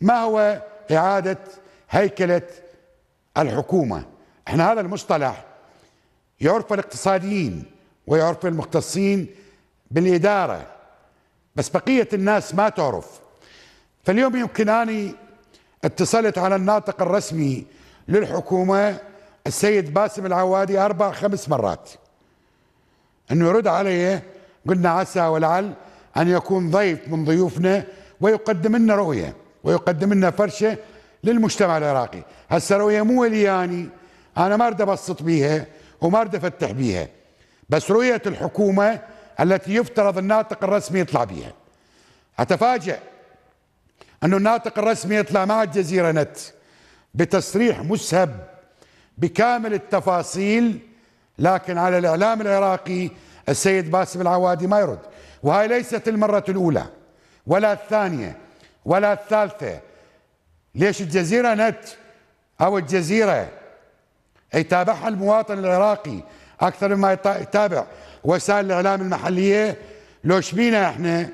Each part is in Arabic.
ما هو إعادة هيكلة الحكومة احنا هذا المصطلح يعرف الاقتصاديين ويعرف المختصين بالإدارة بس بقية الناس ما تعرف فاليوم يمكنني اتصلت على الناطق الرسمي للحكومة السيد باسم العوادي أربع خمس مرات أنه يرد علي قلنا عسى ولعل أن يكون ضيف من ضيوفنا ويقدم لنا رؤية ويقدم لنا فرشه للمجتمع العراقي رؤيه مو الياني انا ما اريد ابسط بيها وما اريد افتح بيها بس رؤيه الحكومه التي يفترض الناطق الرسمي يطلع بيها اتفاجئ انه الناطق الرسمي يطلع مع الجزيره نت بتصريح مسهب بكامل التفاصيل لكن على الاعلام العراقي السيد باسم العوادي ما يرد وهي ليست المره الاولى ولا الثانيه ولا الثالثة ليش الجزيرة نت أو الجزيرة يتابعها المواطن العراقي أكثر مما يتابع وسائل الإعلام المحلية لو شبينا إحنا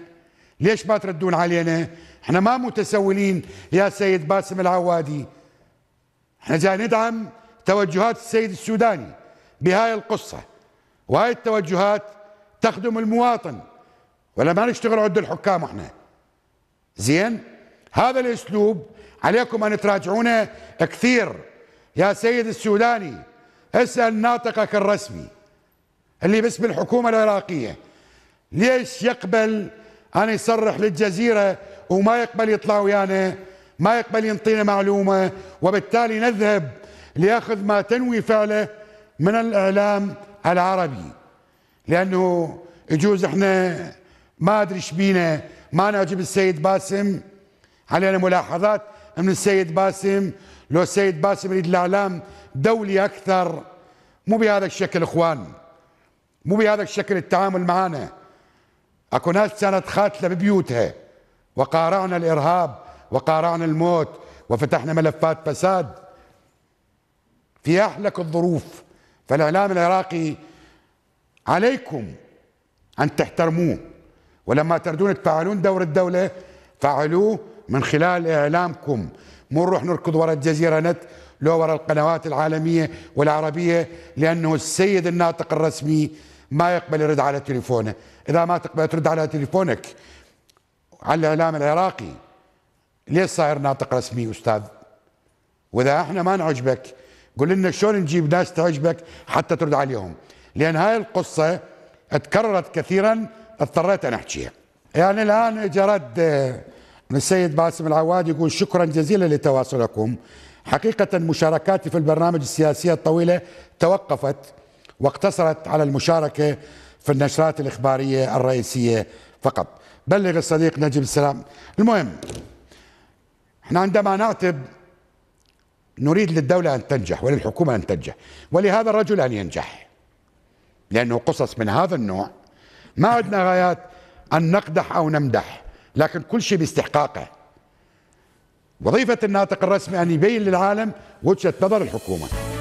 ليش ما تردون علينا إحنا ما متسولين يا سيد باسم العوادي إحنا جاي ندعم توجهات السيد السوداني بهاي القصة وهاي التوجهات تخدم المواطن ولا ما نشتغل عند الحكام احنا زين هذا الاسلوب عليكم ان تراجعونه كثير يا سيد السوداني اسال ناطقك الرسمي اللي باسم الحكومه العراقيه ليش يقبل ان يصرح للجزيره وما يقبل يطلع ويانا ما يقبل ينطينا معلومه وبالتالي نذهب لياخذ ما تنوي فعله من الاعلام العربي لانه يجوز احنا ما ادري شبينا ما نعجب السيد باسم علينا ملاحظات من السيد باسم لو السيد باسم يريد الاعلام دولي اكثر مو بهذا الشكل اخوان مو بهذا الشكل التعامل معنا اكو ناس كانت خاتله ببيوتها وقارعنا الارهاب وقارعنا الموت وفتحنا ملفات فساد في احلك الظروف فالاعلام العراقي عليكم ان تحترموه ولما تردون تفعلون دور الدولة فعلوه من خلال إعلامكم مو نروح نركض وراء الجزيرة نت لو وراء القنوات العالمية والعربية لأنه السيد الناطق الرسمي ما يقبل يرد على تليفونه إذا ما تقبل ترد على تليفونك على الإعلام العراقي ليش صاير ناطق رسمي أستاذ وإذا إحنا ما نعجبك قل لنا شلون نجيب ناس تعجبك حتى ترد عليهم لأن هاي القصة اتكررت كثيراً اضطريت أن أحكيها يعني الآن اجى رد من السيد باسم العواد يقول شكرا جزيلا لتواصلكم حقيقة مشاركاتي في البرنامج السياسية الطويلة توقفت واقتصرت على المشاركة في النشرات الإخبارية الرئيسية فقط بلغ الصديق نجيب السلام المهم احنا عندما نعتب نريد للدولة أن تنجح وللحكومة أن تنجح ولهذا الرجل أن ينجح لأنه قصص من هذا النوع ما عندنا غايات أن نقدح أو نمدح لكن كل شيء باستحقاقه وظيفة الناطق الرسمي أن يبين للعالم وجهة نظر الحكومة